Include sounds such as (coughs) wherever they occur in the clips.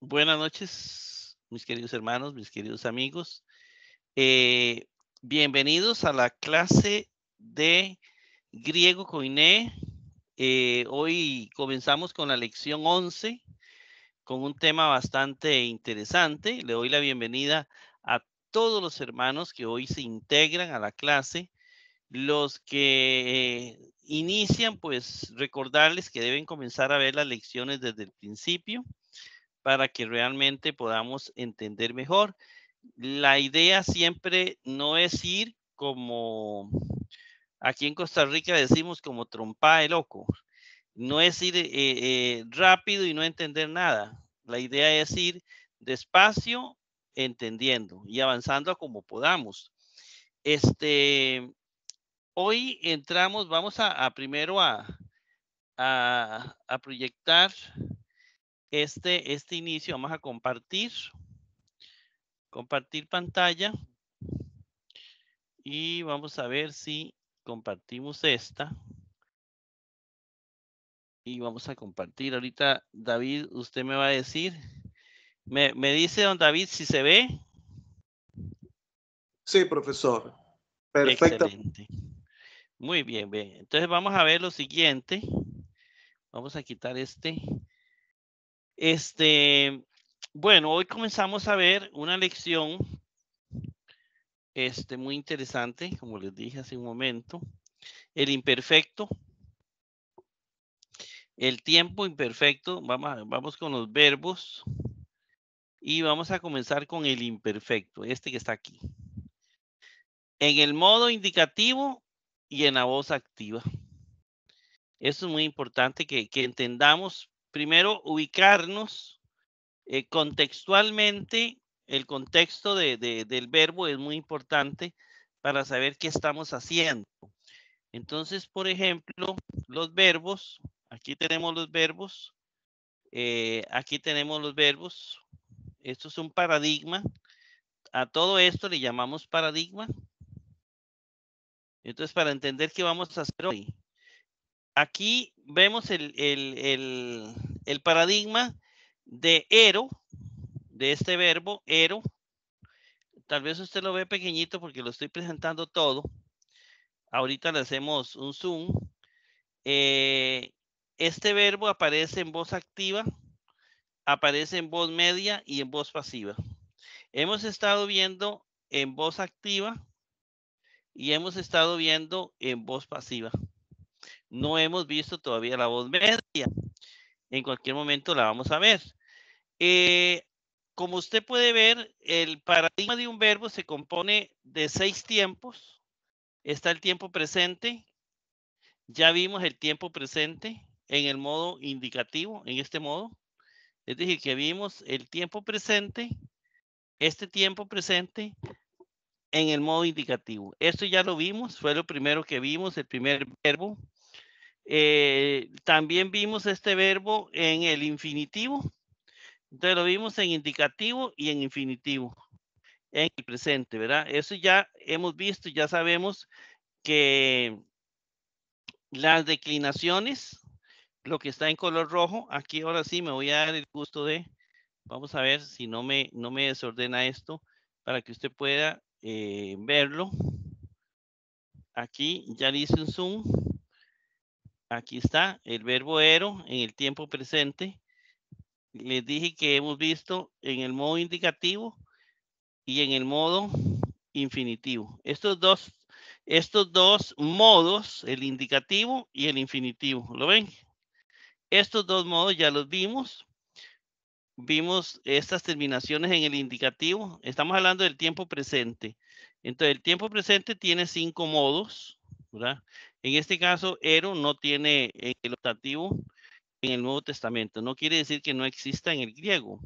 Buenas noches, mis queridos hermanos, mis queridos amigos. Eh, bienvenidos a la clase de griego coiné. Eh, hoy comenzamos con la lección 11, con un tema bastante interesante. Le doy la bienvenida a todos los hermanos que hoy se integran a la clase. Los que eh, inician, pues recordarles que deben comenzar a ver las lecciones desde el principio para que realmente podamos entender mejor. La idea siempre no es ir como aquí en Costa Rica decimos como trompa de loco. No es ir eh, eh, rápido y no entender nada. La idea es ir despacio, entendiendo y avanzando como podamos. Este, hoy entramos, vamos a, primero a, a proyectar este, este inicio. Vamos a compartir, compartir pantalla y vamos a ver si compartimos esta. Y vamos a compartir. Ahorita, David, usted me va a decir. Me, me dice, don David, si se ve. Sí, profesor. Perfecto. Muy bien, bien. Entonces vamos a ver lo siguiente. Vamos a quitar este. Este, bueno, hoy comenzamos a ver una lección este, muy interesante, como les dije hace un momento, el imperfecto, el tiempo imperfecto, vamos, vamos con los verbos y vamos a comenzar con el imperfecto, este que está aquí. En el modo indicativo y en la voz activa. eso es muy importante que, que entendamos primero ubicarnos eh, contextualmente, el contexto de, del verbo es muy importante para saber qué estamos haciendo. Entonces, por ejemplo, los verbos, aquí tenemos los verbos, eh, aquí tenemos los verbos, esto es un paradigma, a todo esto le llamamos paradigma. Entonces, para entender qué vamos a hacer hoy, aquí vemos el, paradigma de ero, de este verbo, ero. Tal vez usted lo ve pequeñito porque lo estoy presentando todo. Ahorita le hacemos un zoom. Eh, este verbo aparece en voz activa, aparece en voz media y en voz pasiva. Hemos estado viendo en voz activa y hemos estado viendo en voz pasiva no hemos visto todavía la voz media. En cualquier momento la vamos a ver. Eh, como usted puede ver, el paradigma de un verbo se compone de seis tiempos. Está el tiempo presente. Ya vimos el tiempo presente en el modo indicativo, en este modo. Es decir, que vimos el tiempo presente, este tiempo presente en el modo indicativo. Esto ya lo vimos, fue lo primero que vimos, el primer verbo eh, también vimos este verbo en el infinitivo. Entonces lo vimos en indicativo y en infinitivo, en el presente, ¿verdad? Eso ya hemos visto, ya sabemos que las declinaciones, lo que está en color rojo, aquí ahora sí me voy a dar el gusto de, vamos a ver si no me, no me desordena esto para que usted pueda eh, verlo. Aquí ya le hice un zoom Aquí está el verbo ero en el tiempo presente. Les dije que hemos visto en el modo indicativo y en el modo infinitivo. Estos dos, estos dos modos, el indicativo y el infinitivo, ¿lo ven? Estos dos modos ya los vimos. Vimos estas terminaciones en el indicativo. Estamos hablando del tiempo presente. Entonces, el tiempo presente tiene cinco modos, ¿verdad? En este caso, Ero no tiene eh, el optativo en el Nuevo Testamento. No quiere decir que no exista en el griego.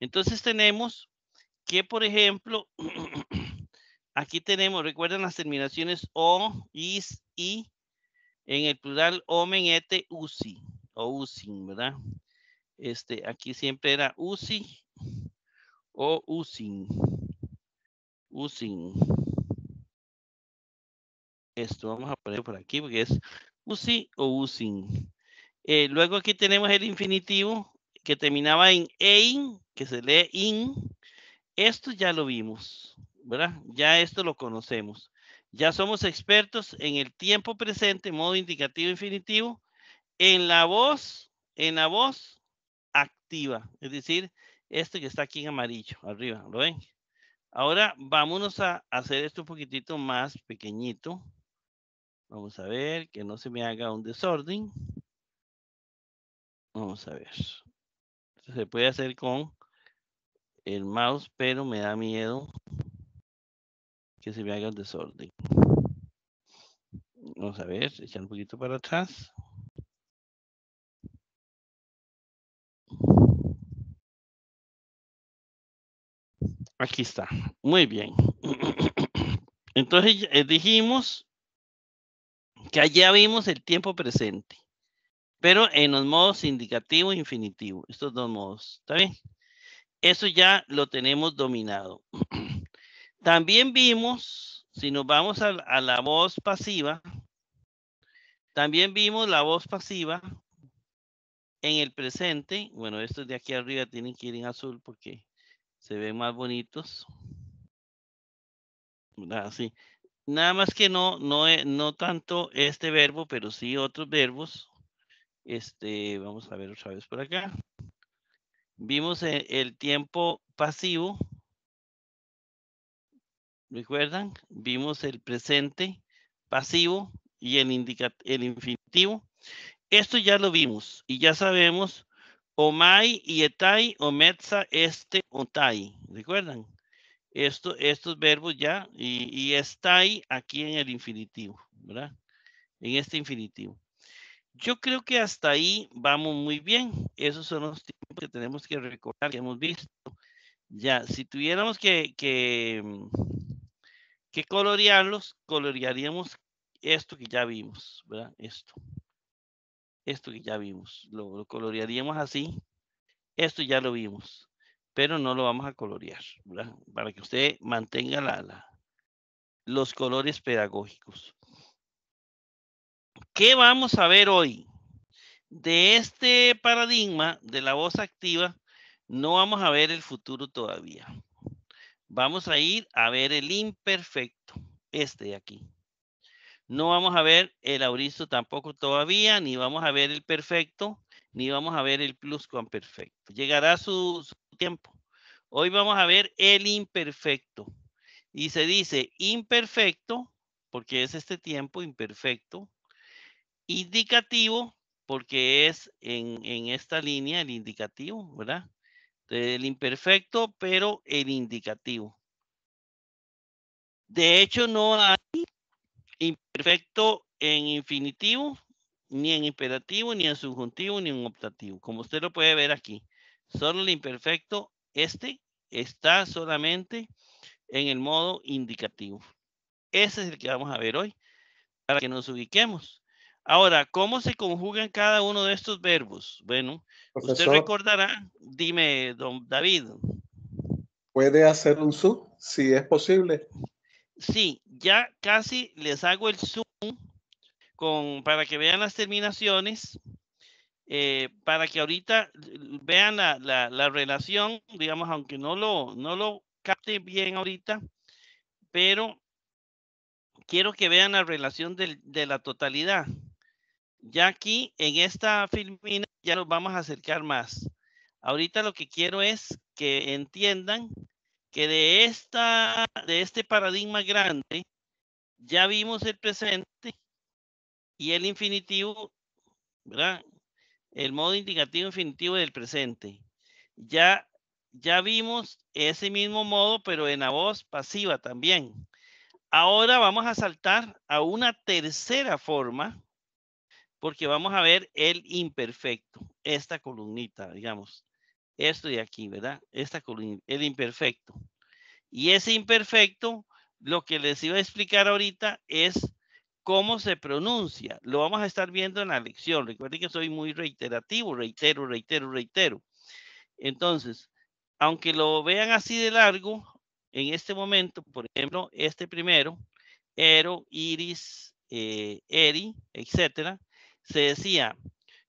Entonces tenemos que, por ejemplo, (clears throat) aquí tenemos, recuerden las terminaciones o, is, y, en el plural omen, ete, usi, o usin, ¿verdad? Este, aquí siempre era usi o usin. Usin. Esto vamos a poner por aquí porque es usi o usin. Eh, luego aquí tenemos el infinitivo que terminaba en ein, que se lee in. Esto ya lo vimos, ¿verdad? Ya esto lo conocemos. Ya somos expertos en el tiempo presente, modo indicativo infinitivo, en la voz, en la voz activa, es decir, esto que está aquí en amarillo, arriba, ¿lo ven? Ahora vámonos a hacer esto un poquitito más pequeñito. Vamos a ver, que no se me haga un desorden. Vamos a ver. Se puede hacer con el mouse, pero me da miedo que se me haga un desorden. Vamos a ver, echar un poquito para atrás. Aquí está. Muy bien. (clears throat) Entonces eh, dijimos que allá vimos el tiempo presente, pero en los modos indicativo e infinitivo, estos dos modos, ¿está bien? Eso ya lo tenemos dominado. (clears throat) También vimos, si nos vamos a, la voz pasiva, también vimos la voz pasiva en el presente. Bueno, estos de aquí arriba tienen que ir en azul porque se ven más bonitos. Así. Nada más que no, no, no tanto este verbo, pero sí otros verbos. Este, vamos a ver otra vez por acá. Vimos eh, el tiempo pasivo. ¿Recuerdan? Vimos el presente pasivo y el, el infinitivo. Esto ya lo vimos y ya sabemos omai y etai, metza este, tai, ¿Recuerdan? estos verbos ya, y, está ahí aquí en el infinitivo, ¿verdad? En este infinitivo. Yo creo que hasta ahí vamos muy bien. Esos son los tiempos que tenemos que recordar, que hemos visto. Ya, si tuviéramos que, que, mm, que colorearlos, colorearíamos esto que ya vimos, ¿verdad? Esto. Esto que ya vimos. Lo, lo colorearíamos así. Esto ya lo vimos pero no lo vamos a colorear, ¿verdad? Para que usted mantenga la, los colores pedagógicos. ¿Qué vamos a ver hoy? De este paradigma de la voz activa, no vamos a ver el futuro todavía. Vamos a ir a ver el imperfecto, este de aquí. No vamos a ver el auristo tampoco todavía, ni vamos a ver el perfecto, ni vamos a ver el plus perfecto. Llegará su, Hoy vamos a ver el imperfecto. Y se dice imperfecto, porque es este tiempo imperfecto. Indicativo, porque es en, esta línea el indicativo, ¿verdad? el imperfecto, pero el indicativo. De hecho, no hay imperfecto en infinitivo, ni en imperativo, ni en subjuntivo, ni en optativo, como usted lo puede ver aquí. Solo el imperfecto, este, está solamente en el modo indicativo. Ese es el que vamos a ver hoy, para que nos ubiquemos. Ahora, ¿cómo se conjugan cada uno de estos verbos? Bueno, usted recordará, dime, don David. ¿Puede hacer un zoom, si es posible? Sí, ya casi les hago el zoom con, para que vean las terminaciones. Eh, para que ahorita vean la, relación, digamos, aunque no lo, no lo capte bien ahorita, pero quiero que vean la relación de, la totalidad. Ya aquí, en esta filmina, ya nos vamos a acercar más. Ahorita lo que quiero es que entiendan que de, esta, de este paradigma grande, ya vimos el presente y el infinitivo, ¿verdad? el modo indicativo infinitivo del presente. Ya, ya vimos ese mismo modo, pero en la voz pasiva también. Ahora vamos a saltar a una tercera forma, porque vamos a ver el imperfecto, esta columnita, digamos, esto de aquí, ¿verdad? Esta columna, el imperfecto. Y ese imperfecto, lo que les iba a explicar ahorita es cómo se pronuncia. Lo vamos a estar viendo en la lección. Recuerden que soy muy reiterativo, reitero, reitero, reitero. Entonces, aunque lo vean así de largo, en este momento, por ejemplo, este primero, Ero, Iris, eh, Eri, etcétera, se decía,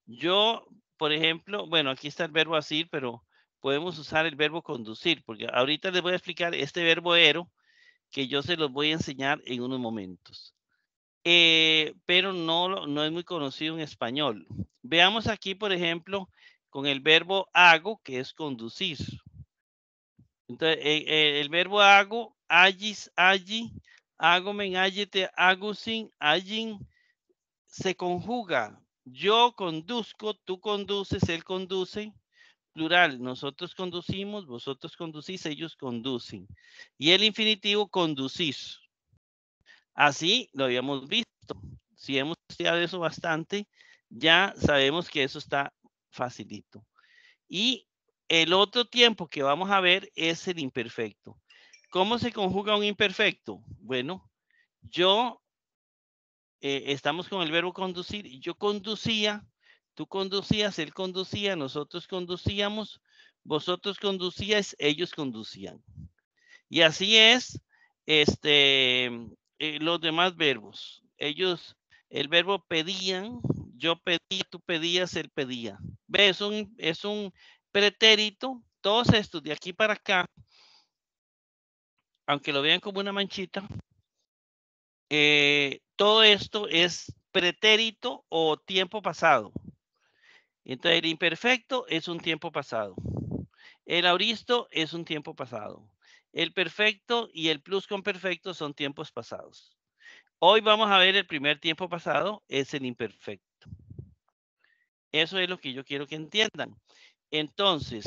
yo, por ejemplo, bueno, aquí está el verbo así pero podemos usar el verbo conducir, porque ahorita les voy a explicar este verbo ero, que yo se los voy a enseñar en unos momentos. Eh, pero no, no es muy conocido en español. Veamos aquí, por ejemplo, con el verbo hago, que es conducir. Entonces, eh, eh, el verbo hago, agis, allí, hagomen, agite, agusin, allí se conjuga. Yo conduzco, tú conduces, él conduce. Plural, nosotros conducimos, vosotros conducís, ellos conducen. Y el infinitivo, conducís. Así lo habíamos visto. Si hemos estudiado eso bastante, ya sabemos que eso está facilito. Y el otro tiempo que vamos a ver es el imperfecto. ¿Cómo se conjuga un imperfecto? Bueno, yo, eh, estamos con el verbo conducir, yo conducía, tú conducías, él conducía, nosotros conducíamos, vosotros conducíais, ellos conducían. Y así es, este, eh, los demás verbos. Ellos, el verbo pedían, yo pedí, tú pedías, él pedía. ves Es un, es un pretérito. Todos estos de aquí para acá, aunque lo vean como una manchita, eh, todo esto es pretérito o tiempo pasado. Entonces el imperfecto es un tiempo pasado. El auristo es un tiempo pasado. El perfecto y el plus con perfecto son tiempos pasados. Hoy vamos a ver el primer tiempo pasado, es el imperfecto. Eso es lo que yo quiero que entiendan. Entonces,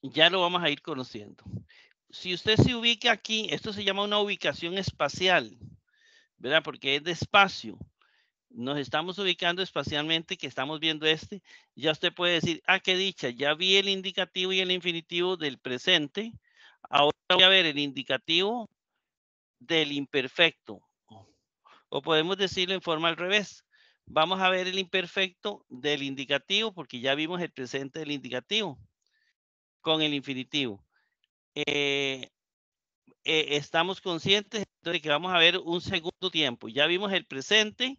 ya lo vamos a ir conociendo. Si usted se ubica aquí, esto se llama una ubicación espacial, ¿verdad? Porque es de espacio nos estamos ubicando espacialmente, que estamos viendo este, ya usted puede decir, ah, qué dicha, ya vi el indicativo y el infinitivo del presente, ahora voy a ver el indicativo del imperfecto. O podemos decirlo en forma al revés. Vamos a ver el imperfecto del indicativo, porque ya vimos el presente del indicativo con el infinitivo. Eh, eh, estamos conscientes de que vamos a ver un segundo tiempo. Ya vimos el presente,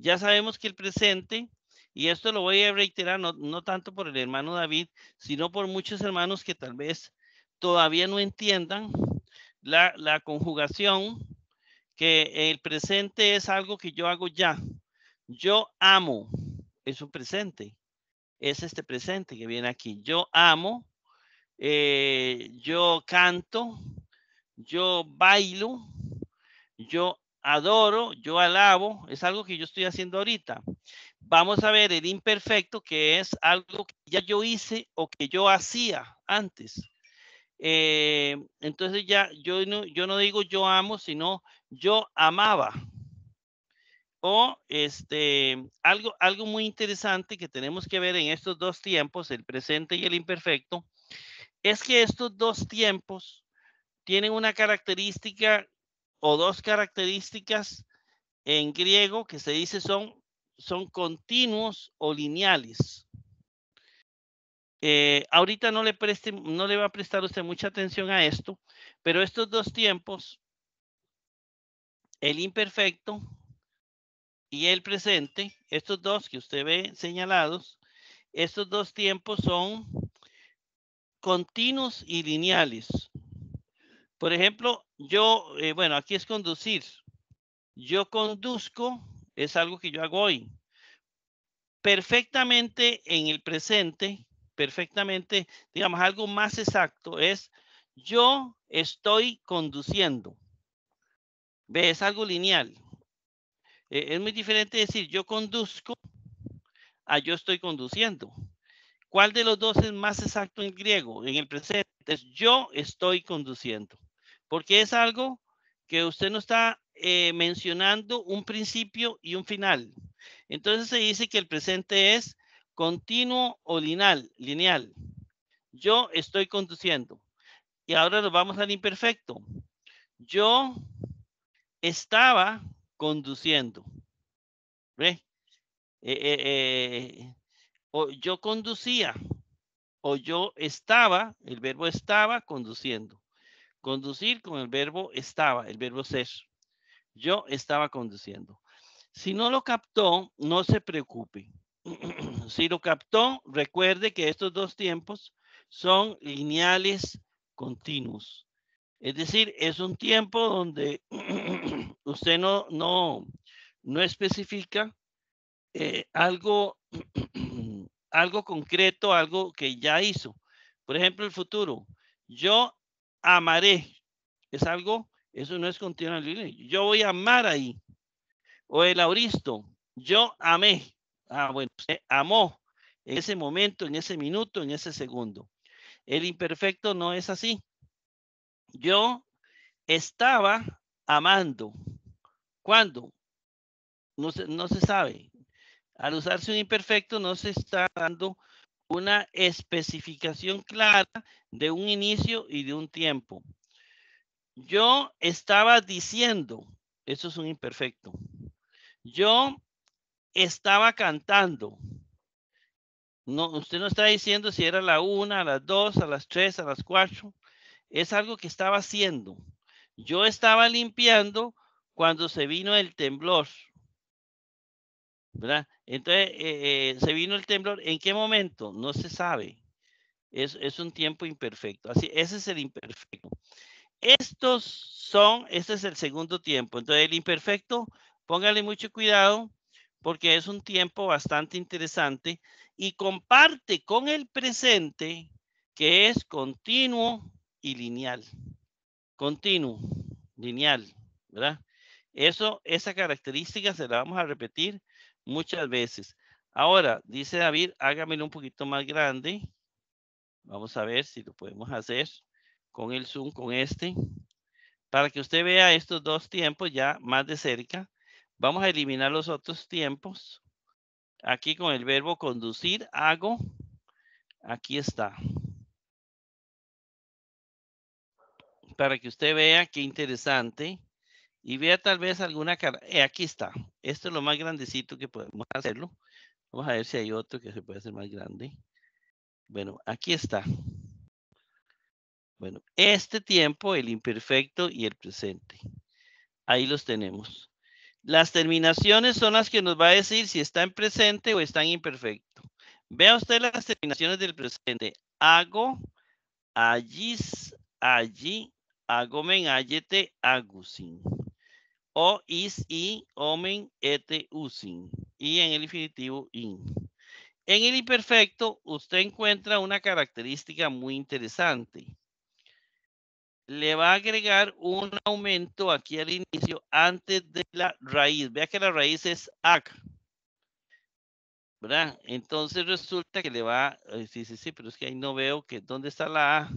ya sabemos que el presente, y esto lo voy a reiterar no, tanto por el hermano David, sino por muchos hermanos que tal vez todavía no entiendan la, conjugación, que el presente es algo que yo hago ya. Yo amo, es un presente, es este presente que viene aquí. Yo amo, eh, yo canto, yo bailo, yo adoro, yo alabo, es algo que yo estoy haciendo ahorita. Vamos a ver el imperfecto, que es algo que ya yo hice o que yo hacía antes. Eh, entonces ya yo no, yo no digo yo amo, sino yo amaba. O este, algo, algo muy interesante que tenemos que ver en estos dos tiempos, el presente y el imperfecto, es que estos dos tiempos tienen una característica o dos características en griego que se dice son, son continuos o lineales. Eh, ahorita no le, preste, no le va a prestar usted mucha atención a esto, pero estos dos tiempos, el imperfecto y el presente, estos dos que usted ve señalados, estos dos tiempos son continuos y lineales. Por ejemplo, yo, eh, bueno, aquí es conducir. Yo conduzco, es algo que yo hago hoy. Perfectamente en el presente, perfectamente, digamos, algo más exacto es yo estoy conduciendo. ¿Ve? Es algo lineal. E, es muy diferente decir yo conduzco a yo estoy conduciendo. ¿Cuál de los dos es más exacto en griego? En el presente es yo estoy conduciendo porque es algo que usted no está eh, mencionando un principio y un final. Entonces se dice que el presente es continuo o lineal. lineal. Yo estoy conduciendo. Y ahora nos vamos al imperfecto. Yo estaba conduciendo. Eh, eh, o yo conducía o yo estaba, el verbo estaba conduciendo. Conducir con el verbo estaba, el verbo ser. Yo estaba conduciendo. Si no lo captó, no se preocupe. (clears throat) si lo captó, recuerde que estos dos tiempos son lineales continuos. Es decir, es un tiempo donde (clears throat) usted no, no, no especifica eh, algo, (clears throat) algo concreto, algo que ya hizo. Por ejemplo, el futuro. Yo amaré. Es algo, eso no es continuo Yo voy a amar ahí. O el auristo, yo amé. Ah, bueno, se amó en ese momento, en ese minuto, en ese segundo. El imperfecto no es así. Yo estaba amando. ¿Cuándo? No se, no se sabe. Al usarse un imperfecto no se está dando una especificación clara de un inicio y de un tiempo. Yo estaba diciendo, eso es un imperfecto. Yo estaba cantando. No, usted no está diciendo si era la una, a las dos, a las tres, a las cuatro. Es algo que estaba haciendo. Yo estaba limpiando cuando se vino el temblor. ¿verdad? Entonces, eh, eh, se vino el temblor. ¿En qué momento? No se sabe. Es, un tiempo imperfecto. Así, ese es el imperfecto. Estos son, este es el segundo tiempo. Entonces, el imperfecto, póngale mucho cuidado porque es un tiempo bastante interesante y comparte con el presente que es continuo y lineal. Continuo, lineal, ¿verdad? Eso, esa característica se la vamos a repetir muchas veces. Ahora, dice David, hágamelo un poquito más grande. Vamos a ver si lo podemos hacer con el zoom, con este. Para que usted vea estos dos tiempos ya más de cerca. Vamos a eliminar los otros tiempos. Aquí con el verbo conducir, hago. Aquí está. Para que usted vea qué interesante y vea tal vez alguna cara. Eh, aquí está. Esto es lo más grandecito que podemos hacerlo. Vamos a ver si hay otro que se puede hacer más grande. Bueno, aquí está. Bueno, este tiempo, el imperfecto y el presente. Ahí los tenemos. Las terminaciones son las que nos va a decir si está en presente o está en imperfecto. Vea usted las terminaciones del presente. Hago, allí, allí, men ayete, agusin. O is i, omen, et, usin. Y en el infinitivo, in. En el imperfecto, usted encuentra una característica muy interesante. Le va a agregar un aumento aquí al inicio antes de la raíz. Vea que la raíz es ac. ¿Verdad? Entonces resulta que le va, eh, sí, sí, sí, pero es que ahí no veo que dónde está la A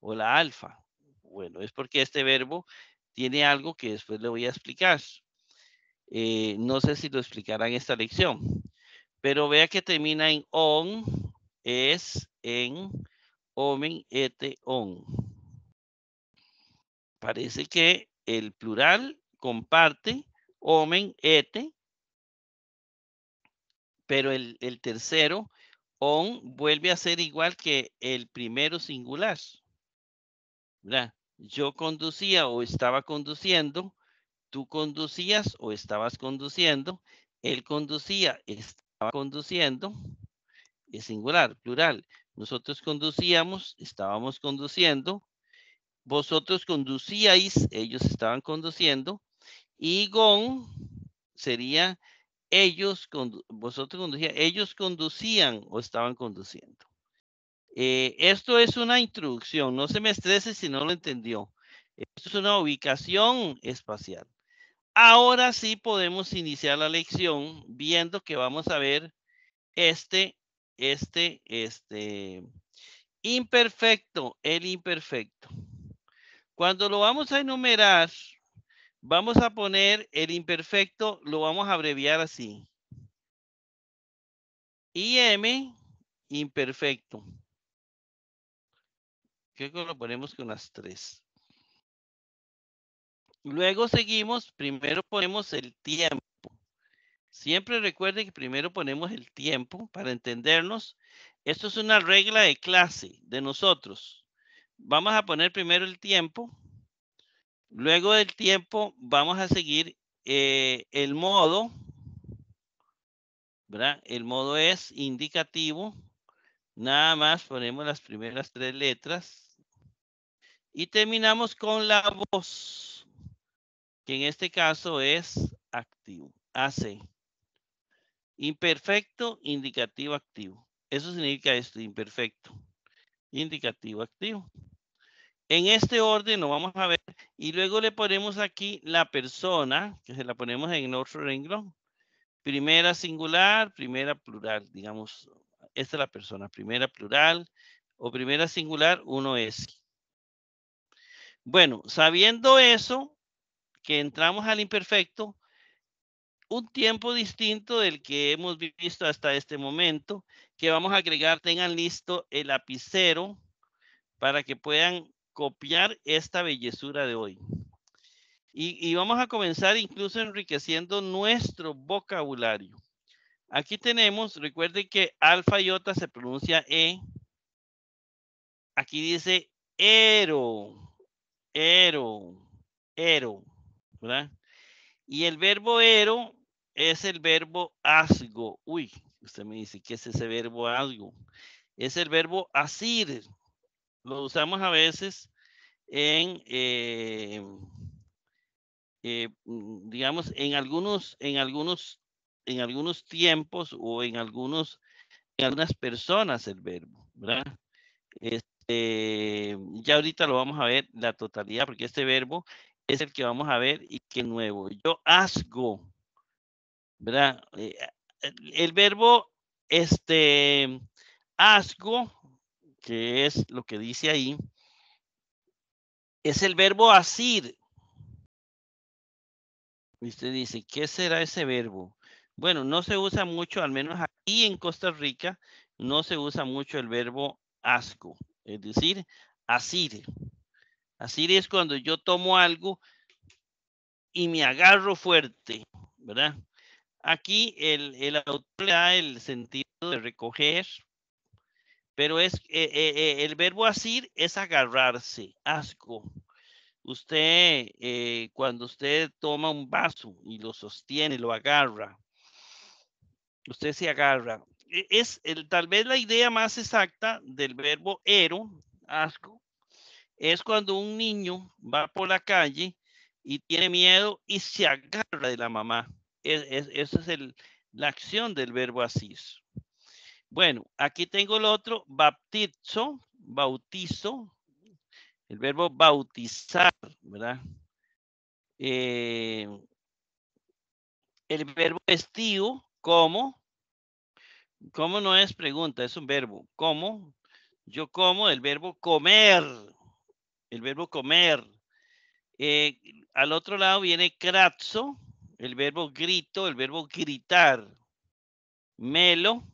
o la alfa. Bueno, es porque este verbo tiene algo que después le voy a explicar. Eh, no sé si lo explicarán en esta lección, pero vea que termina en on, es en omen, et on. Parece que el plural comparte omen, et, pero el, el tercero, on, vuelve a ser igual que el primero singular. ¿Verdad? yo conducía o estaba conduciendo, tú conducías o estabas conduciendo, él conducía, estaba conduciendo, es singular, plural. Nosotros conducíamos, estábamos conduciendo, vosotros conducíais, ellos estaban conduciendo, y gon sería ellos, vosotros conducían, ellos conducían o estaban conduciendo. Eh, esto es una introducción, no se me estrese si no lo entendió. Esto es una ubicación espacial. Ahora sí podemos iniciar la lección viendo que vamos a ver este, este, este imperfecto, el imperfecto. Cuando lo vamos a enumerar, vamos a poner el imperfecto, lo vamos a abreviar así. IM, imperfecto. Creo que lo ponemos con las tres. Luego seguimos, primero ponemos el tiempo. Siempre recuerden que primero ponemos el tiempo para entendernos. Esto es una regla de clase de nosotros. Vamos a poner primero el tiempo. Luego del tiempo vamos a seguir eh, el modo. El modo es indicativo. Nada más ponemos las primeras tres letras. Y terminamos con la voz, que en este caso es activo, hace. Imperfecto, indicativo, activo. Eso significa esto, imperfecto, indicativo, activo. En este orden lo vamos a ver y luego le ponemos aquí la persona, que se la ponemos en otro renglón. Primera singular, primera plural, digamos, esta es la persona, primera plural o primera singular, uno es. Bueno, sabiendo eso, que entramos al imperfecto, un tiempo distinto del que hemos visto hasta este momento, que vamos a agregar, tengan listo el lapicero para que puedan copiar esta belleza de hoy. Y, vamos a comenzar incluso enriqueciendo nuestro vocabulario. Aquí tenemos, recuerden que alfa y ota se pronuncia E. Aquí dice ero ero, ero, ¿verdad? Y el verbo ero es el verbo asgo. Uy, usted me dice, que es ese verbo asgo? Es el verbo asir. Lo usamos a veces en, eh, eh, mm, digamos, en algunos, en algunos, en algunos tiempos o en algunos, en algunas personas el verbo, ¿verdad? Es eh, ya ahorita lo vamos a ver la totalidad, porque este verbo es el que vamos a ver y que nuevo. Yo asgo, ¿verdad? Eh, eh, el verbo, este, asgo, que es lo que dice ahí, es el verbo asir. usted dice, ¿qué será ese verbo? Bueno, no se usa mucho, al menos aquí en Costa Rica, no se usa mucho el verbo asco es decir, asir. Asir es cuando yo tomo algo y me agarro fuerte, ¿verdad? Aquí el, el autor le da el sentido de recoger, pero es eh, eh, eh, el verbo asir es agarrarse, asco. Usted, cuando usted toma un vaso y lo sostiene, lo agarra, usted se agarra. E, es el, tal vez la idea más exacta del verbo ero, asco, es cuando un niño va por la calle y tiene miedo y se agarra de la mamá. E, es, esa es la acción del verbo asis Bueno, aquí tengo el otro, baptizo, bautizo, el verbo bautizar, ¿verdad? Eh, el verbo estío, como ¿Cómo no es pregunta? Es un verbo. ¿Cómo? Yo como, el verbo comer. El verbo comer. Eh, al otro lado viene kratzo, el verbo grito, el verbo gritar. Melo,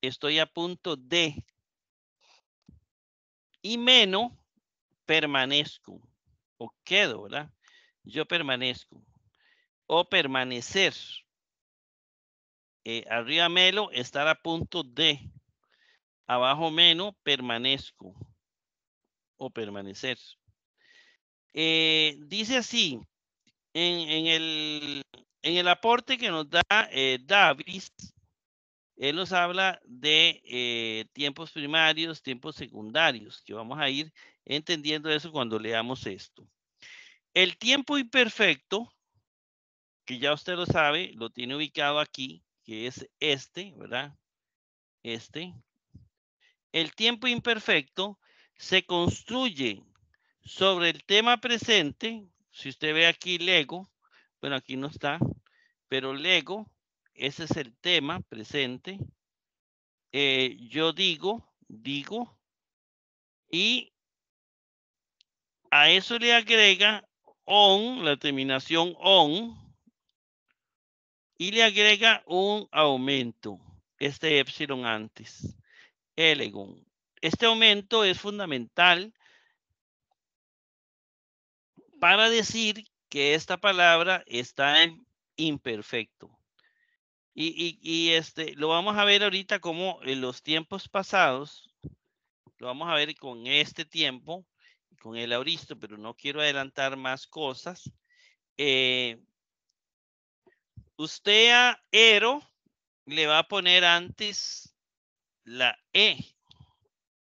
estoy a punto de. Y meno, permanezco o quedo, ¿verdad? Yo permanezco o permanecer. Eh, arriba Melo, estar a punto de. Abajo menos permanezco o permanecer. Eh, dice así, en, el, en, el, aporte que nos da eh, Davis, él nos habla de eh, tiempos primarios, tiempos secundarios, que vamos a ir entendiendo eso cuando leamos esto. El tiempo imperfecto, que ya usted lo sabe, lo tiene ubicado aquí, que es este, ¿verdad? Este. El tiempo imperfecto se construye sobre el tema presente. Si usted ve aquí Lego, bueno, aquí no está, pero Lego, ese es el tema presente. Eh, yo digo, digo, y a eso le agrega on, la terminación on, y le agrega un aumento, este epsilon antes, elegon. Este aumento es fundamental para decir que esta palabra está en imperfecto. Y, este, lo vamos a ver ahorita como en los tiempos pasados, lo vamos a ver con este tiempo, con el auristo, pero no quiero adelantar más cosas. Eh, usted a ero le va a poner antes la E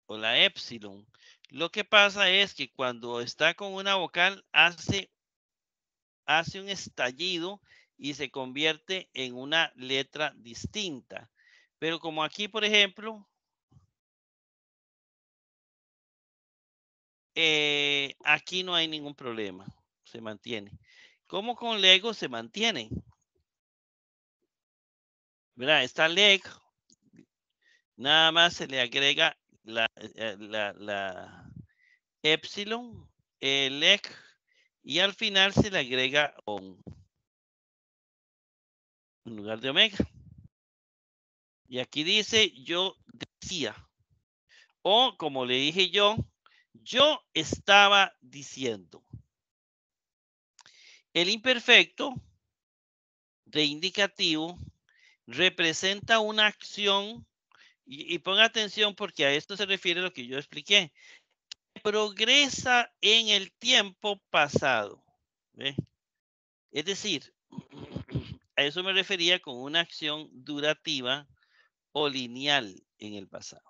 o la epsilon. Lo que pasa es que cuando está con una vocal hace, hace un estallido y se convierte en una letra distinta. Pero como aquí, por ejemplo, eh, aquí no hay ningún problema. Se mantiene. Como con Lego se mantiene. Está Esta leg nada más se le agrega eh, la, la, epsilon, el leg, y al final se le agrega un en lugar de omega. Y aquí dice, yo decía, o como le dije yo, yo estaba diciendo. El imperfecto de indicativo representa una acción, y, ponga atención porque a esto se refiere lo que yo expliqué, progresa en el tiempo pasado. Es decir, a eso me refería con una acción durativa o lineal en el pasado.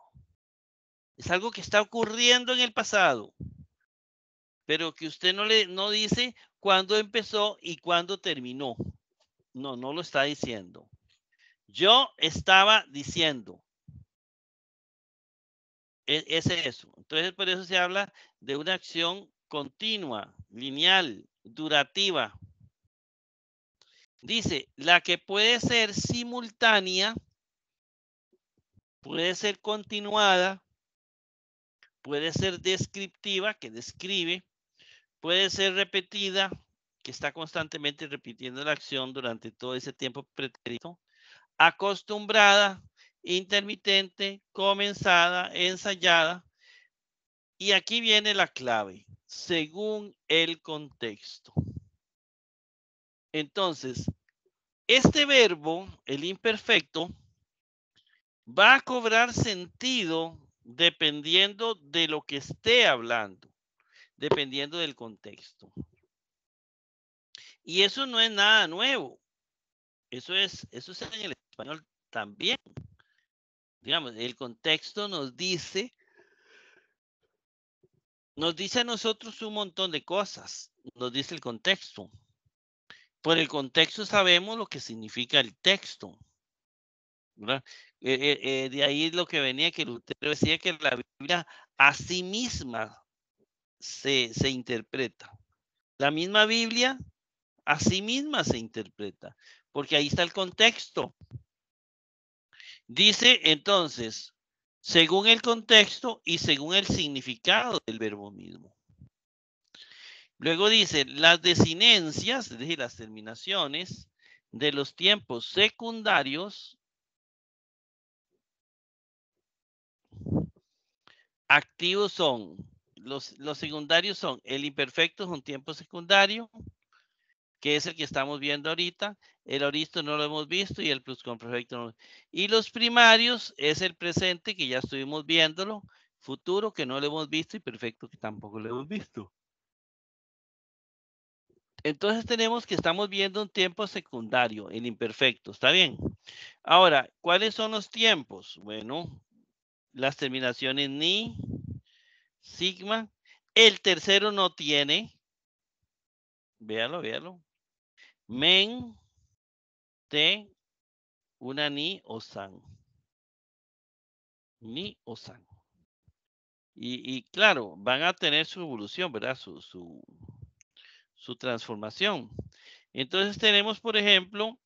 Es algo que está ocurriendo en el pasado, pero que usted no le no dice cuándo empezó y cuándo terminó. No, no lo está diciendo. Yo estaba diciendo. E-, es, eso. Entonces, por eso se habla de una acción continua, lineal, durativa. Dice, la que puede ser simultánea, puede ser continuada, puede ser descriptiva, que describe, puede ser repetida, que está constantemente repitiendo la acción durante todo ese tiempo pretérito, acostumbrada, intermitente, comenzada, ensayada. Y aquí viene la clave, según el contexto. Entonces, este verbo, el imperfecto, va a cobrar sentido dependiendo de lo que esté hablando, dependiendo del contexto. Y eso no es nada nuevo. Eso es, eso en el también. Digamos, el contexto nos dice, nos dice a nosotros un montón de cosas, nos dice el contexto. Por el contexto sabemos lo que significa el texto. Eh, eh, eh, de ahí lo que venía que Lutero decía que la Biblia a sí misma se, se interpreta. La misma Biblia a sí misma se interpreta, porque ahí está el contexto. Dice entonces, según el contexto y según el significado del verbo mismo. Luego dice, las desinencias, es decir, las terminaciones de los tiempos secundarios activos son, los, los secundarios son, el imperfecto es un tiempo secundario, que es el que estamos viendo ahorita. El oristo no lo hemos visto y el plus perfecto no. Y los primarios es el presente que ya estuvimos viéndolo, futuro que no lo hemos visto y perfecto que tampoco lo hemos visto. Entonces tenemos que estamos viendo un tiempo secundario, el imperfecto, ¿está bien? Ahora, ¿cuáles son los tiempos? Bueno, las terminaciones ni, sigma. El tercero no tiene. Véalo, véalo. Men, te, una ni o san. Ni o san. Y, claro, van a tener su evolución, ¿verdad? Su, su, transformación. Entonces tenemos, por ejemplo,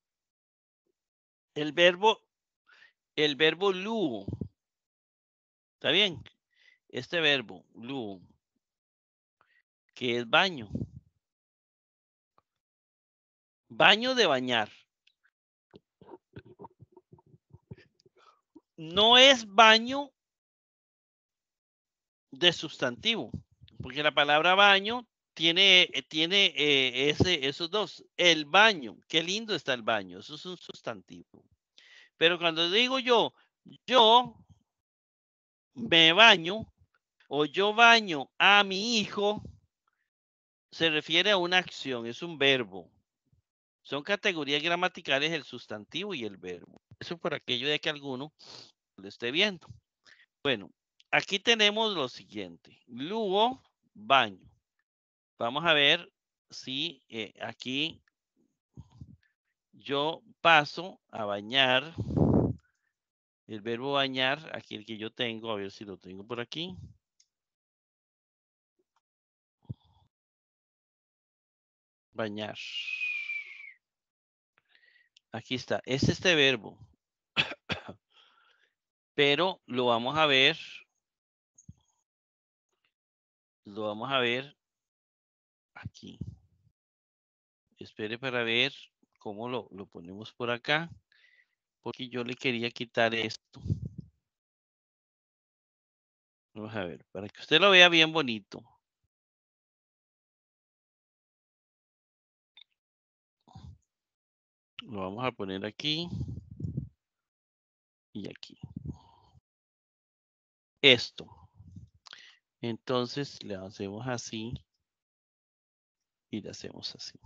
el verbo, el verbo lu ¿Está bien? Este verbo, lu que es baño baño de bañar. No es baño de sustantivo, porque la palabra baño tiene, eh, tiene eh, ese, esos dos. El baño, qué lindo está el baño, eso es un sustantivo. Pero cuando digo yo, yo me baño o yo baño a mi hijo, se refiere a una acción, es un verbo. Son categorías gramaticales el sustantivo y el verbo. Eso por aquello de que alguno lo esté viendo. Bueno, aquí tenemos lo siguiente. Lugo, baño. Vamos a ver si eh, aquí yo paso a bañar. El verbo bañar, aquí el que yo tengo, a ver si lo tengo por aquí. Bañar. Aquí está. Es este verbo. (coughs) Pero lo vamos a ver. Lo vamos a ver aquí. Espere para ver cómo lo, lo ponemos por acá. Porque yo le quería quitar esto. Vamos a ver, para que usted lo vea bien bonito. Lo vamos a poner aquí y aquí. Esto. Entonces le hacemos así y le hacemos así.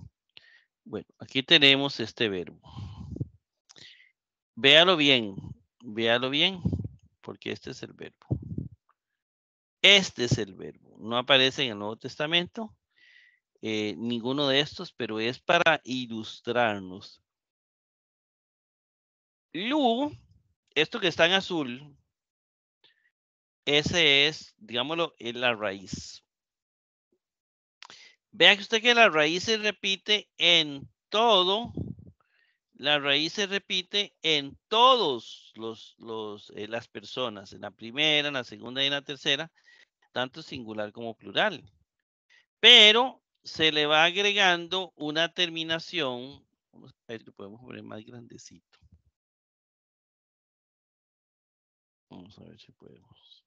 Bueno, aquí tenemos este verbo. Véalo bien, véalo bien, porque este es el verbo. Este es el verbo. No aparece en el Nuevo Testamento eh, ninguno de estos, pero es para ilustrarnos Lu, esto que está en azul, ese es, digámoslo, la raíz. Vea que usted que la raíz se repite en todo. La raíz se repite en todos los, eh, las personas, en la primera, en la segunda y en la tercera, tanto singular como plural. Pero se le va agregando una terminación. Vamos a ver, lo podemos poner más grandecito. Vamos a ver si podemos.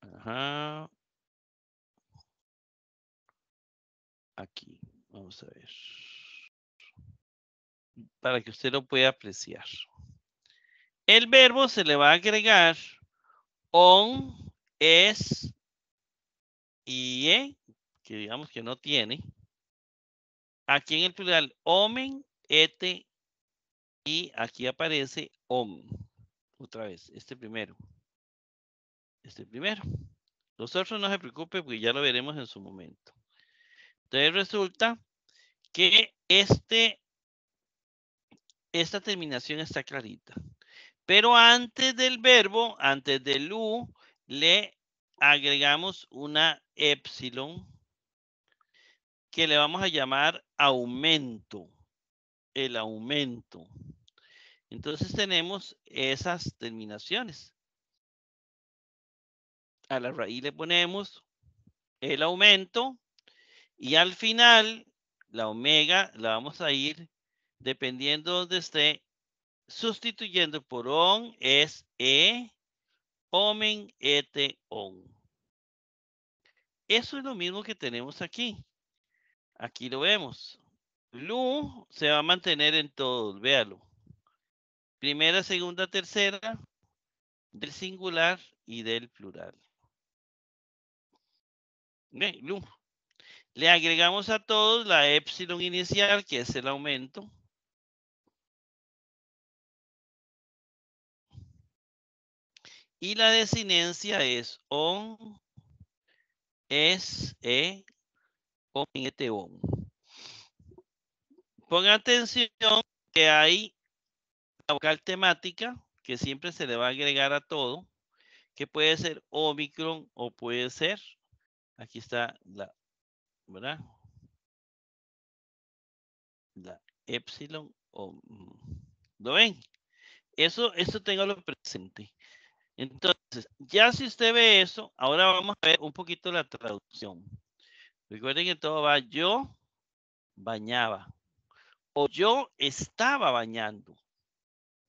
Ajá. Aquí, vamos a ver. Para que usted lo pueda apreciar. El verbo se le va a agregar on, es, y, que digamos que no tiene. Aquí en el plural, omen, ete y aquí aparece OM. Otra vez, este primero. Este primero. Los otros no se preocupen porque ya lo veremos en su momento. Entonces resulta que este, esta terminación está clarita. Pero antes del verbo, antes del u, le agregamos una epsilon que le vamos a llamar aumento. El aumento. Entonces tenemos esas terminaciones. A la raíz le ponemos el aumento y al final la omega la vamos a ir dependiendo donde esté sustituyendo por on es e omen et on. Eso es lo mismo que tenemos aquí. Aquí lo vemos. Lu se va a mantener en todos, véalo primera, segunda, tercera, del singular y del plural. le agregamos a todos la epsilon inicial, que es el aumento. Y la desinencia es on, es, e, o, este on. Ponga atención que hay vocal temática que siempre se le va a agregar a todo, que puede ser Omicron o puede ser, aquí está la, ¿verdad? La Epsilon o, mm, ¿lo ven? Eso, eso lo presente. Entonces, ya si usted ve eso, ahora vamos a ver un poquito la traducción. Recuerden que todo va yo bañaba o yo estaba bañando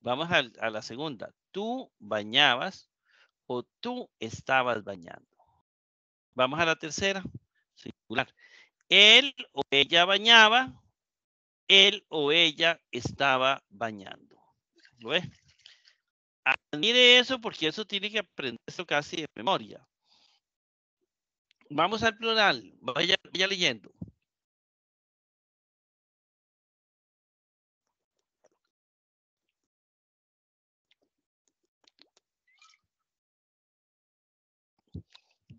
Vamos a, la segunda. Tú bañabas o tú estabas bañando. Vamos a la tercera. Singular. Él o ella bañaba. Él o ella estaba bañando. ¿Lo ves? Mire eso porque eso tiene que aprenderse casi de memoria. Vamos al plural. vaya leyendo.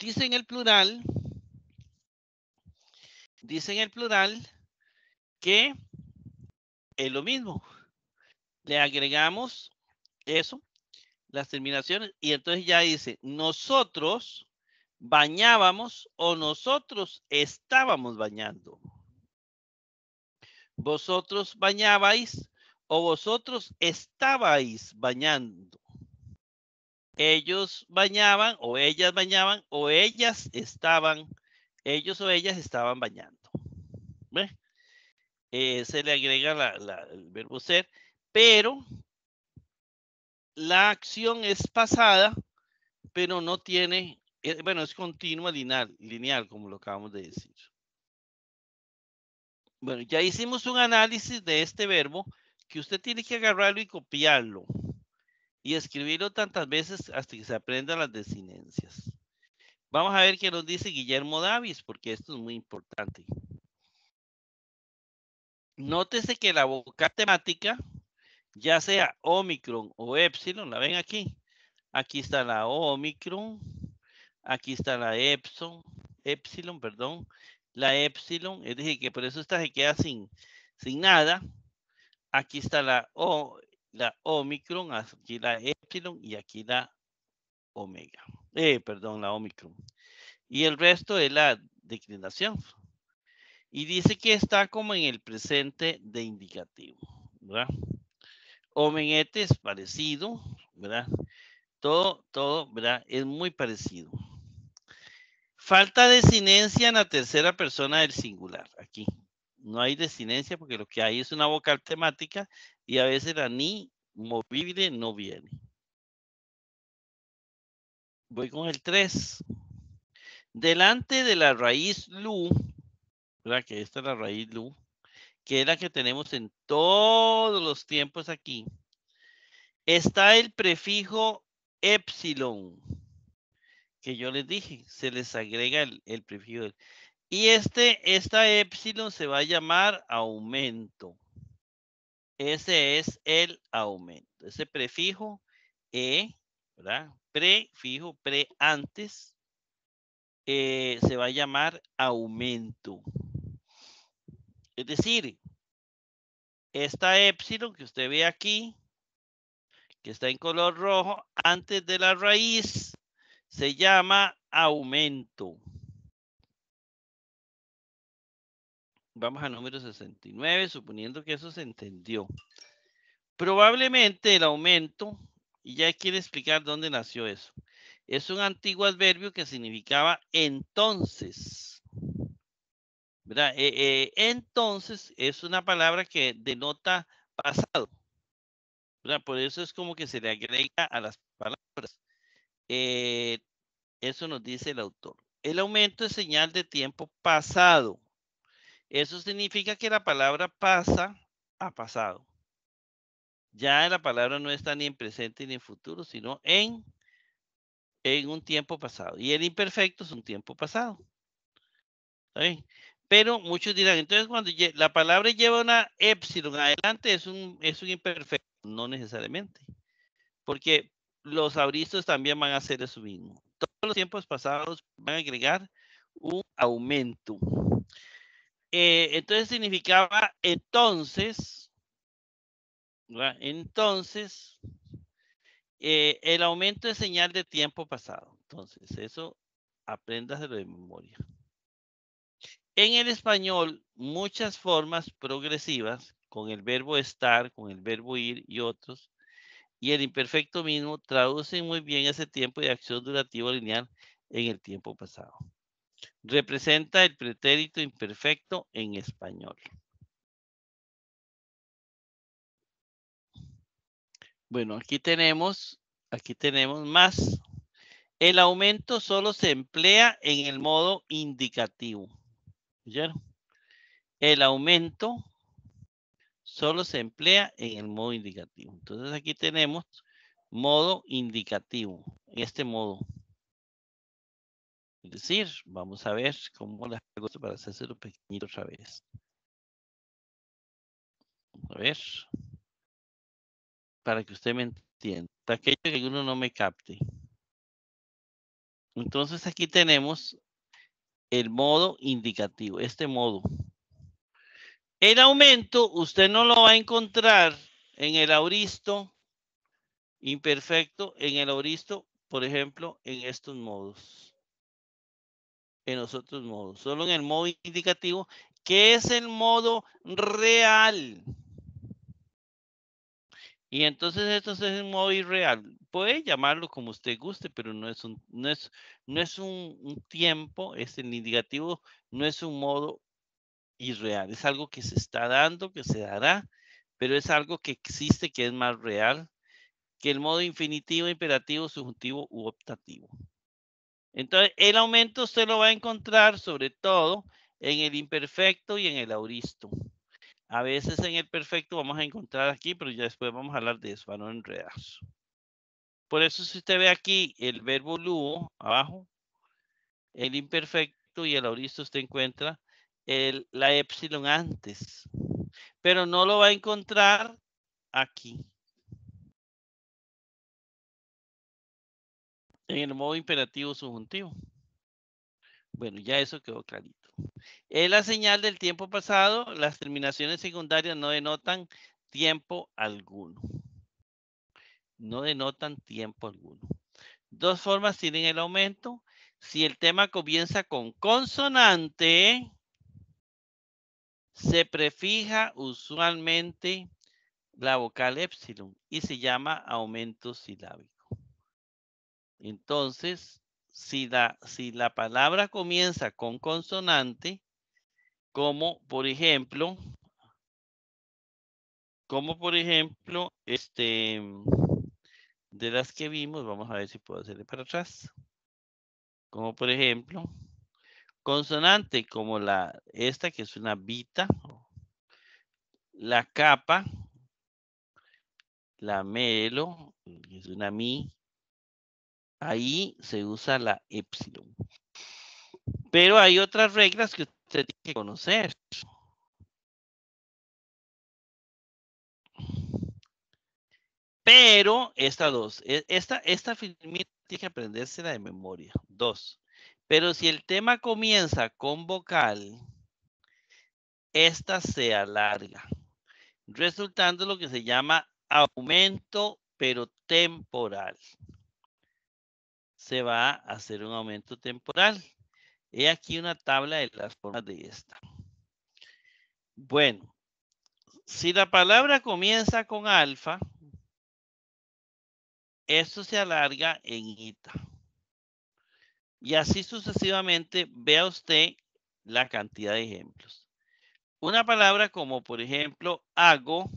en el plural, dice en el plural que es lo mismo. Le agregamos eso, las terminaciones, y entonces ya dice, nosotros bañábamos o nosotros estábamos bañando. Vosotros bañabais o vosotros estabais bañando ellos bañaban o ellas bañaban o ellas estaban, ellos o ellas estaban bañando. Eh, se le agrega la, el verbo ser, pero la acción es pasada, pero no tiene, eh, bueno, es continua lineal, lineal, como lo acabamos de decir. Bueno, ya hicimos un análisis de este verbo que usted tiene que agarrarlo y copiarlo y escribirlo tantas veces hasta que se aprendan las desinencias. Vamos a ver qué nos dice Guillermo Davis, porque esto es muy importante. Nótese que la boca temática, ya sea Omicron o Epsilon, la ven aquí. Aquí está la Omicron, aquí está la Epsilon, Epsilon, perdón, la Epsilon, es decir, que por eso esta se queda sin, sin nada. Aquí está la O, la Omicron, aquí la Epsilon y aquí la Omega. Eh, perdón, la Omicron. Y el resto es la declinación. Y dice que está como en el presente de indicativo, ¿verdad? Omenete es parecido, ¿verdad? Todo, todo, ¿verdad? Es muy parecido. Falta de sinencia en la tercera persona del singular, aquí, no hay desinencia porque lo que hay es una vocal temática y a veces la ni movible no viene. Voy con el 3. Delante de la raíz lu, ¿verdad? que esta es la raíz lu, que es la que tenemos en todos los tiempos aquí, está el prefijo epsilon, que yo les dije, se les agrega el, el prefijo. Y este, esta épsilon se va a llamar aumento. Ese es el aumento. Ese prefijo E, ¿verdad? Prefijo, pre antes, eh, se va a llamar aumento. Es decir, esta épsilon que usted ve aquí, que está en color rojo, antes de la raíz, se llama aumento. Vamos al número 69, suponiendo que eso se entendió. Probablemente el aumento, y ya quiere explicar dónde nació eso, es un antiguo adverbio que significaba entonces. Eh, eh, entonces es una palabra que denota pasado. Por eso es como que se le agrega a las palabras. Eh, eso nos dice el autor. El aumento es señal de tiempo pasado. Eso significa que la palabra pasa a pasado. Ya la palabra no está ni en presente ni en futuro, sino en, en un tiempo pasado. Y el imperfecto es un tiempo pasado. Pero muchos dirán, entonces cuando la palabra lleva una epsilon adelante es un, es un imperfecto. No necesariamente. Porque los auristos también van a hacer eso mismo. Todos los tiempos pasados van a agregar un aumento. Eh, entonces significaba entonces, entonces, eh, el aumento de señal de tiempo pasado. Entonces, eso aprendas de memoria. En el español, muchas formas progresivas, con el verbo estar, con el verbo ir y otros, y el imperfecto mismo traducen muy bien ese tiempo de acción durativa lineal en el tiempo pasado representa el pretérito imperfecto en español. Bueno, aquí tenemos, aquí tenemos más. El aumento solo se emplea en el modo indicativo. El aumento solo se emplea en el modo indicativo. Entonces aquí tenemos modo indicativo, este modo. Es decir, vamos a ver cómo las cosas para hacerlo pequeñito otra vez. A ver. Para que usted me entienda. Aquello que uno no me capte. Entonces aquí tenemos el modo indicativo, este modo. El aumento usted no lo va a encontrar en el auristo imperfecto, en el auristo, por ejemplo, en estos modos en los otros modos, solo en el modo indicativo, que es el modo real. Y entonces esto es el modo irreal. Puede llamarlo como usted guste, pero no es un, no es, no es un, un tiempo, es el indicativo, no es un modo irreal. Es algo que se está dando, que se dará, pero es algo que existe, que es más real que el modo infinitivo, imperativo, subjuntivo u optativo. Entonces, el aumento usted lo va a encontrar sobre todo en el imperfecto y en el auristo. A veces en el perfecto vamos a encontrar aquí, pero ya después vamos a hablar de eso, para no enredar. Por eso si usted ve aquí el verbo lúo, abajo, el imperfecto y el auristo usted encuentra la epsilon antes, pero no lo va a encontrar aquí. en el modo imperativo subjuntivo. Bueno, ya eso quedó clarito. Es la señal del tiempo pasado, las terminaciones secundarias no denotan tiempo alguno. No denotan tiempo alguno. Dos formas tienen el aumento. Si el tema comienza con consonante, se prefija usualmente la vocal epsilon y se llama aumento silábico. Entonces, si la, si la palabra comienza con consonante, como por ejemplo, como por ejemplo, este, de las que vimos, vamos a ver si puedo hacerle para atrás. Como por ejemplo, consonante como la, esta que es una vita, la capa, la melo, que es una mi, Ahí se usa la epsilon. Pero hay otras reglas que usted tiene que conocer. Pero esta dos, e, esta, esta tiene que aprendérsela de memoria. Dos. Pero si el tema comienza con vocal, esta se alarga, resultando lo que se llama aumento, pero temporal se va a hacer un aumento temporal. He aquí una tabla de las formas de esta. Bueno, si la palabra comienza con alfa, esto se alarga en ita. Y así sucesivamente, vea usted la cantidad de ejemplos. Una palabra como, por ejemplo, hago,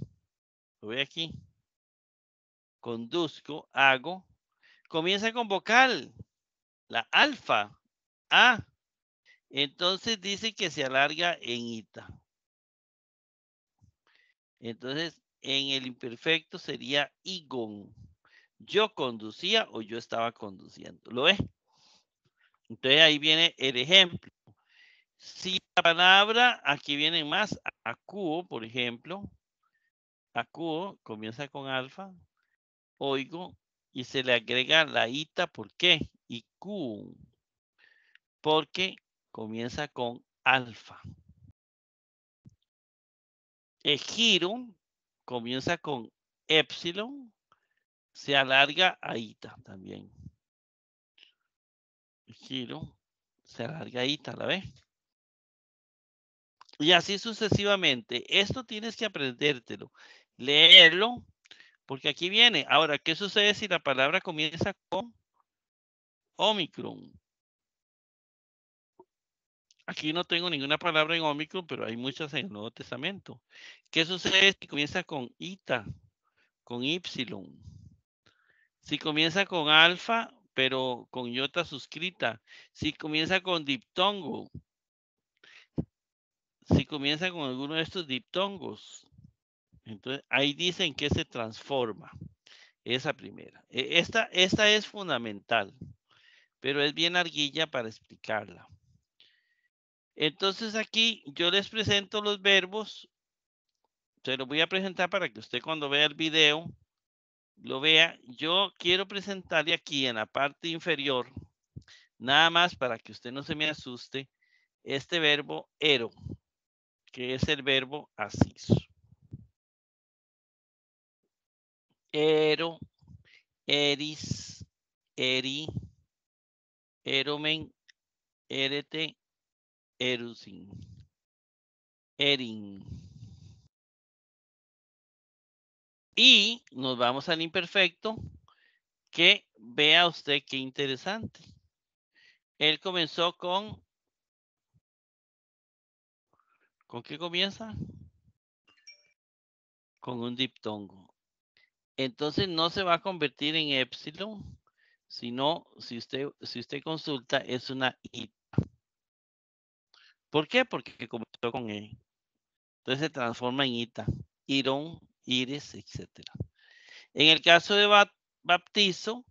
lo ve aquí, conduzco, hago, comienza con vocal, la alfa, A. Entonces dice que se alarga en ita. Entonces, en el imperfecto sería igon. Yo conducía o yo estaba conduciendo. ¿Lo ve? Entonces ahí viene el ejemplo. Si la palabra, aquí viene más, acúo, por ejemplo. Acúo comienza con alfa. Oigo, y se le agrega la ita, ¿por qué? Y Q, porque comienza con alfa. El giro comienza con epsilon, se alarga a ita también. El giro se alarga a ita, ¿la vez. Y así sucesivamente. Esto tienes que aprendértelo, leerlo porque aquí viene. Ahora, ¿qué sucede si la palabra comienza con Omicron? Aquí no tengo ninguna palabra en Omicron, pero hay muchas en el Nuevo Testamento. ¿Qué sucede si comienza con Ita, con Y? Si comienza con alfa, pero con iota suscrita. Si comienza con diptongo. Si comienza con alguno de estos diptongos. Entonces, ahí dicen que se transforma. Esa primera. E, esta, esta es fundamental, pero es bien arguilla para explicarla. Entonces aquí yo les presento los verbos. Se los voy a presentar para que usted cuando vea el video lo vea. Yo quiero presentarle aquí en la parte inferior, nada más para que usted no se me asuste, este verbo ero, que es el verbo asiso. ero, eris, eri, eromen, erete, erusin, erin. Y nos vamos al imperfecto, que vea usted qué interesante. Él comenzó con... ¿Con qué comienza? Con un diptongo entonces no se va a convertir en epsilon, sino si usted, si usted consulta es una i, ¿Por qué? Porque comenzó con E. Entonces se transforma en eta. iron, iris, etc. En el caso de baptizo,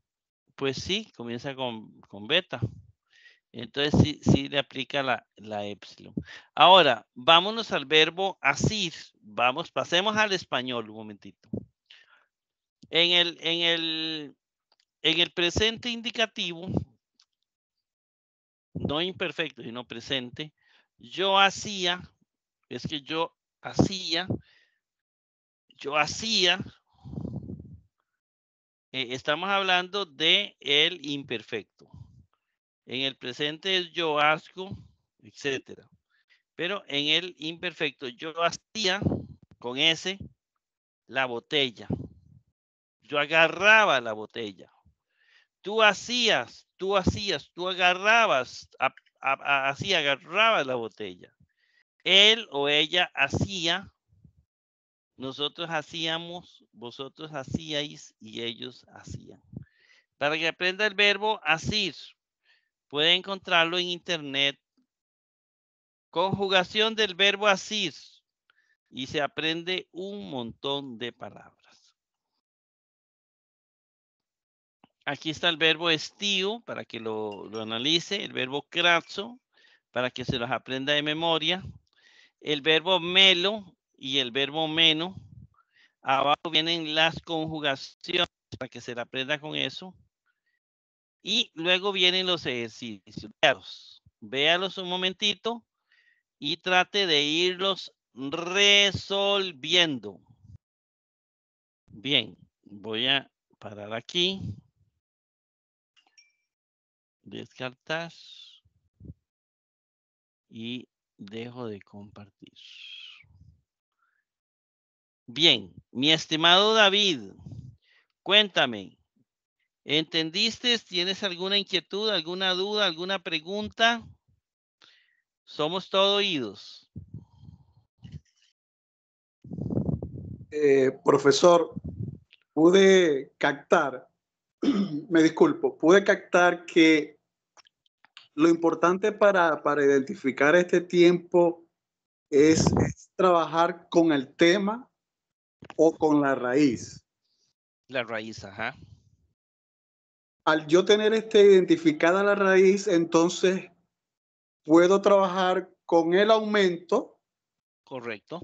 pues sí, comienza con, beta. Entonces sí, le aplica la, la epsilon. Ahora, vámonos al verbo asir. Vamos, pasemos al español un momentito. En el, en el, en el presente indicativo, no imperfecto, sino presente, yo hacía, es que yo hacía, yo hacía, eh, estamos hablando de el imperfecto. En el presente es yo asco, etcétera. Pero en el imperfecto yo hacía con ese la botella. Yo agarraba la botella. Tú hacías, tú hacías, tú agarrabas, así agarraba la botella. Él o ella hacía, nosotros hacíamos, vosotros hacíais y ellos hacían. Para que aprenda el verbo asir, puede encontrarlo en internet. Conjugación del verbo asir y se aprende un montón de palabras. Aquí está el verbo estío para que lo, analice, el verbo crazo para que se los aprenda de memoria, el verbo melo y el verbo meno. Abajo vienen las conjugaciones para que se la aprenda con eso. Y luego vienen los ejercicios. Véalos, véalos un momentito y trate de irlos resolviendo. Bien, voy a parar aquí descartas y dejo de compartir. Bien, mi estimado David, cuéntame, ¿entendiste? ¿Tienes alguna inquietud, alguna duda, alguna pregunta? Somos todo oídos. Eh, profesor, pude captar (clears throat) me disculpo, pude captar que lo importante para, identificar este tiempo es, trabajar con el tema o con la raíz. La raíz, ajá. Al yo tener este identificada la raíz, entonces puedo trabajar con el aumento. Correcto.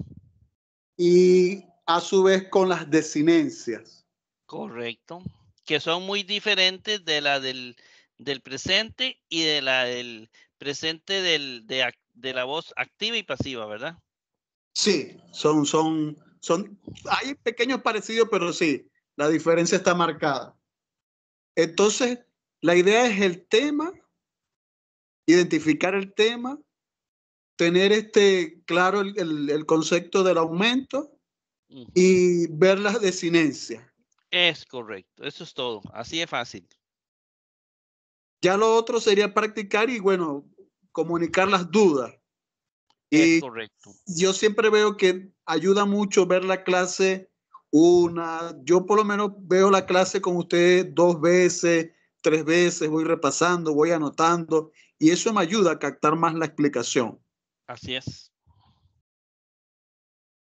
Y a su vez con las desinencias. Correcto que son muy diferentes de la del, presente y de la del presente del, de, la voz activa y pasiva, ¿verdad? Sí, son, son, son, hay pequeños parecidos, pero sí, la diferencia está marcada. Entonces, la idea es el tema, identificar el tema, tener este claro el, el, concepto del aumento y ver las desinencias. Es correcto, eso es todo, así es fácil. Ya lo otro sería practicar y bueno, comunicar las dudas. Es correcto. Yo siempre veo que ayuda mucho ver la clase una, yo por lo menos veo la clase con ustedes dos veces, tres veces, voy repasando, voy anotando y eso me ayuda a captar más la explicación. Así es.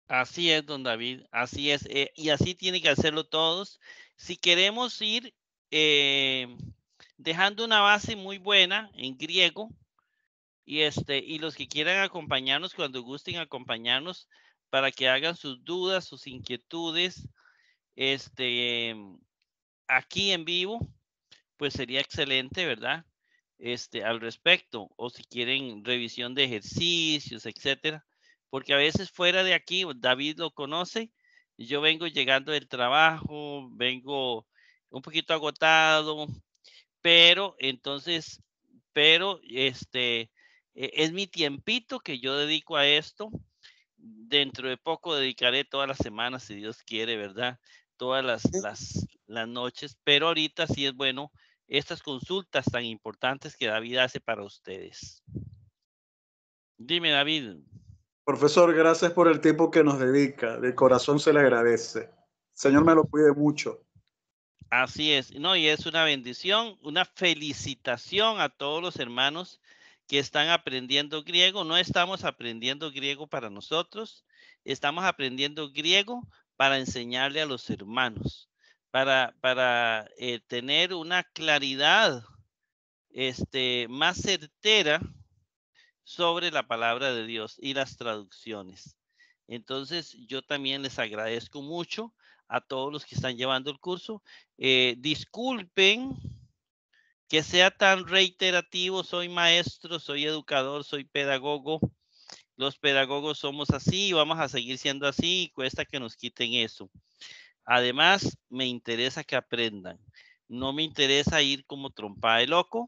Así es, don David, así es. Eh, y así tiene que hacerlo todos. Si queremos ir eh, dejando una base muy buena en griego, y, este, y los que quieran acompañarnos, cuando gusten acompañarnos, para que hagan sus dudas, sus inquietudes, este, em, aquí en vivo, pues sería excelente, ¿verdad? Este, al respecto, o si quieren revisión de ejercicios, etcétera porque a veces fuera de aquí, David lo conoce, yo vengo llegando del trabajo, vengo un poquito agotado, pero entonces, pero este e, es mi tiempito que yo dedico a esto. Dentro de poco dedicaré todas las semanas, si Dios quiere, ¿verdad? Todas las, las noches, pero ahorita sí es bueno estas consultas tan importantes que David hace para ustedes. Dime, David. Profesor, gracias por el tiempo que nos dedica. De corazón se le agradece. Señor me lo cuide mucho. Así es. No, y es una bendición, una felicitación a todos los hermanos que están aprendiendo griego. No estamos aprendiendo griego para nosotros, estamos aprendiendo griego para enseñarle a los hermanos, para, para eh, tener una claridad este, más certera sobre la palabra de Dios y las traducciones. Entonces, yo también les agradezco mucho a todos los que están llevando el curso. Eh, disculpen que sea tan reiterativo, soy maestro, soy educador, soy pedagogo. Los pedagogos somos así, y vamos a seguir siendo así cuesta que nos quiten eso. Además, me interesa que aprendan. No me interesa ir como trompa de loco,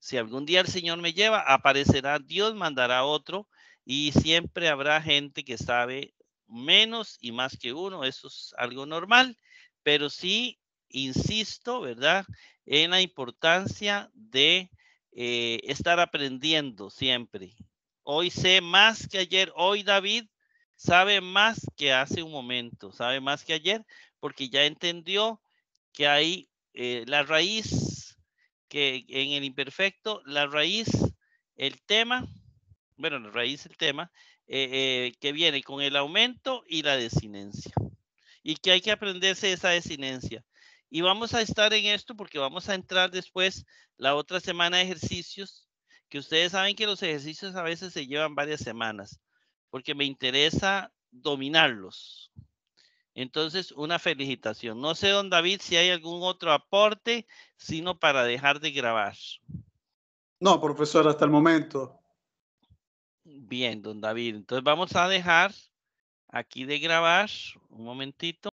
si algún día el Señor me lleva, aparecerá Dios, mandará otro y siempre habrá gente que sabe menos y más que uno. Eso es algo normal, pero sí insisto, ¿verdad? En la importancia de eh, estar aprendiendo siempre. Hoy sé más que ayer, hoy David sabe más que hace un momento, sabe más que ayer, porque ya entendió que hay eh, la raíz que en el imperfecto, la raíz, el tema, bueno, la raíz, el tema, eh, eh, que viene con el aumento y la desinencia. Y que hay que aprenderse esa desinencia. Y vamos a estar en esto porque vamos a entrar después la otra semana de ejercicios, que ustedes saben que los ejercicios a veces se llevan varias semanas, porque me interesa dominarlos. Entonces, una felicitación. No sé, don David, si hay algún otro aporte, sino para dejar de grabar. No, profesor, hasta el momento. Bien, don David. Entonces vamos a dejar aquí de grabar un momentito.